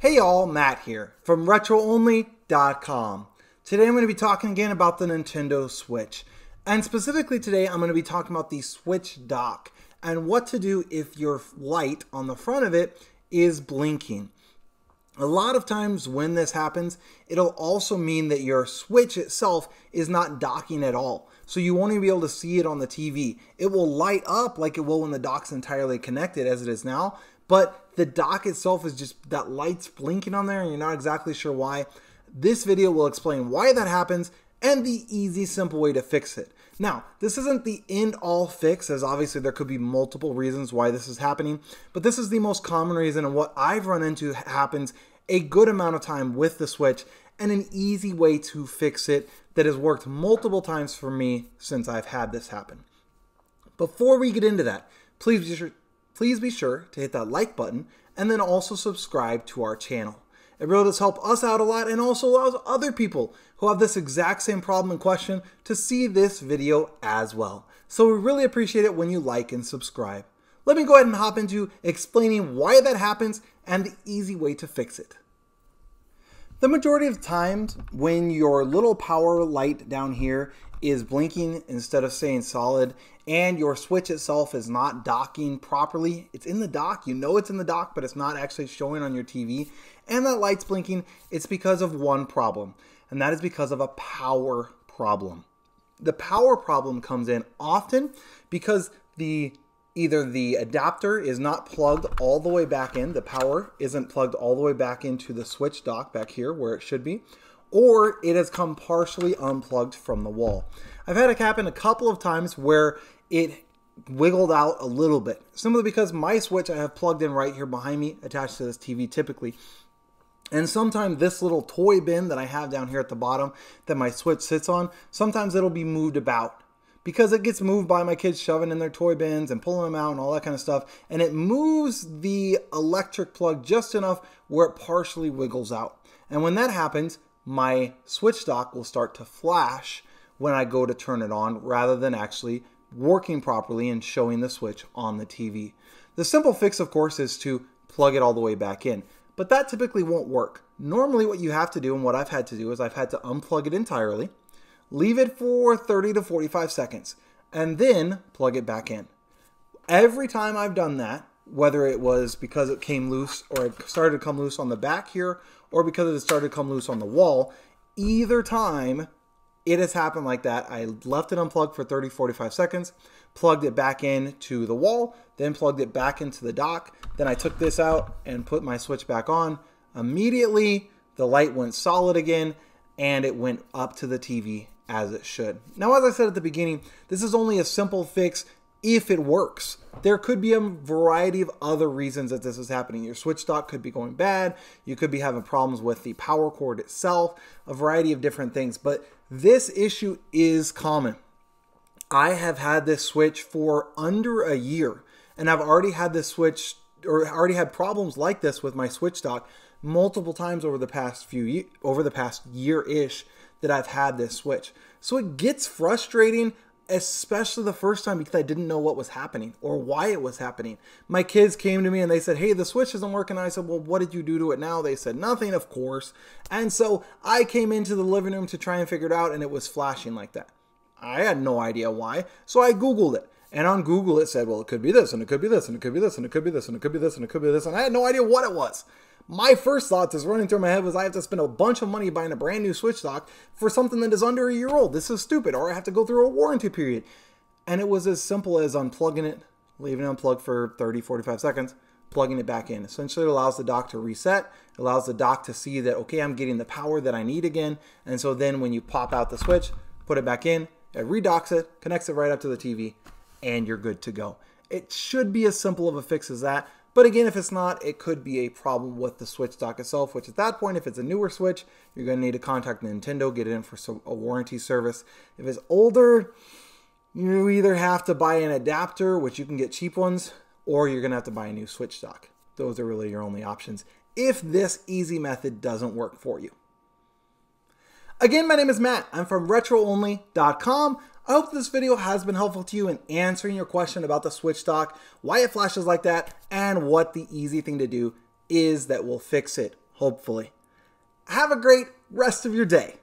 Hey all, Matt here from RetroOnly.com. Today I'm going to be talking again about the Nintendo Switch. And specifically today I'm going to be talking about the Switch dock and what to do if your light on the front of it is blinking. A lot of times when this happens, it'll also mean that your Switch itself is not docking at all. So you won't even be able to see it on the TV. It will light up like it will when the dock's entirely connected as it is now, but the dock itself is just that light's blinking on there and you're not exactly sure why. This video will explain why that happens and the easy, simple way to fix it. Now, this isn't the end all fix, as obviously there could be multiple reasons why this is happening, but this is the most common reason and what I've run into happens a good amount of time with the Switch and an easy way to fix it that has worked multiple times for me since I've had this happen. Before we get into that, please be sure, please be sure to hit that like button and then also subscribe to our channel. It really does help us out a lot and also allows other people who have this exact same problem and question to see this video as well. So we really appreciate it when you like and subscribe. Let me go ahead and hop into explaining why that happens and the easy way to fix it. The majority of times when your little power light down here is blinking instead of staying solid, and your switch itself is not docking properly. It's in the dock, you know it's in the dock, but it's not actually showing on your TV. And that light's blinking, it's because of one problem, and that is because of a power problem. The power problem comes in often because the either the adapter is not plugged all the way back in, the power isn't plugged all the way back into the switch dock back here where it should be, or it has come partially unplugged from the wall. I've had it happen a couple of times where it wiggled out a little bit, simply because my switch I have plugged in right here behind me, attached to this TV typically. And sometimes this little toy bin that I have down here at the bottom that my switch sits on, sometimes it'll be moved about because it gets moved by my kids shoving in their toy bins and pulling them out and all that kind of stuff. And it moves the electric plug just enough where it partially wiggles out. And when that happens, my switch dock will start to flash when I go to turn it on rather than actually working properly and showing the switch on the TV. The simple fix, of course, is to plug it all the way back in, but that typically won't work. Normally, what you have to do, and what I've had to do, is I've had to unplug it entirely, leave it for 30 to 45 seconds, and then plug it back in. Every time I've done that, whether it was because it came loose or it started to come loose on the back here, or because it started to come loose on the wall, either time it has happened like that. I left it unplugged for 30, 45 seconds, plugged it back in to the wall, then plugged it back into the dock. Then I took this out and put my switch back on. Immediately, the light went solid again and it went up to the TV as it should. Now, as I said at the beginning, this is only a simple fix if it works. There could be a variety of other reasons that this is happening. Your switch dock could be going bad. You could be having problems with the power cord itself, a variety of different things. But this issue is common. I have had this switch for under a year, and I've already had this switch or already had problems like this with my switch dock, multiple times over the past few over the past year ish that I've had this switch. So it gets frustrating especially the first time because I didn't know what was happening or why it was happening. My kids came to me and they said, Hey, the switch isn't working. I said, Well, what did you do to it now? They said, Nothing, of course. And so I came into the living room to try and figure it out and it was flashing like that. I had no idea why. So I Googled it. And on Google, it said, Well, it could be this and it could be this and it could be this and it could be this and it could be this and it could be this. And, I had no idea what it was my first thoughts is running through my head was I have to spend a bunch of money buying a brand new Switch dock for something that is under a year old. This is stupid. Or I have to go through a warranty period. And it was as simple as unplugging it, leaving it unplugged for 30, 45 seconds, plugging it back in. Essentially it allows the dock to reset, allows the dock to see that, okay, I'm getting the power that I need again. And so then when you pop out the Switch, put it back in, it redocks it, connects it right up to the TV, and you're good to go. It should be as simple of a fix as that. But again, if it's not, it could be a problem with the Switch dock itself, which at that point, if it's a newer Switch, you're going to need to contact Nintendo, get it in for some, a warranty service. If it's older, you either have to buy an adapter, which you can get cheap ones, or you're going to have to buy a new Switch dock. Those are really your only options if this easy method doesn't work for you. Again, my name is Matt. I'm from RetroOnly.com. I hope this video has been helpful to you in answering your question about the Switch dock, why it flashes like that, and what the easy thing to do is that will fix it, hopefully. Have a great rest of your day.